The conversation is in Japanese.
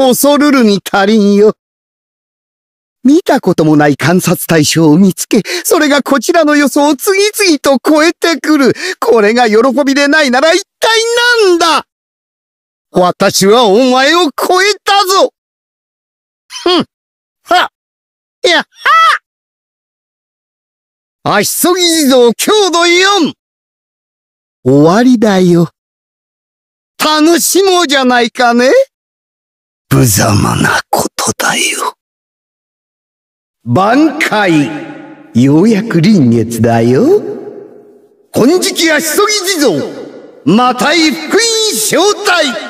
恐るるに足りんよ。見たこともない観察対象を見つけ、それがこちらの予想を次々と超えてくる。これが喜びでないなら一体なんだ私はお前を超えたぞふんはいやは足そぎ地蔵強度 4! 終わりだよ。楽しもうじゃないかね無様なことだよ。挽回ようやく臨月だよ。金色足そぎ地蔵またい福音招待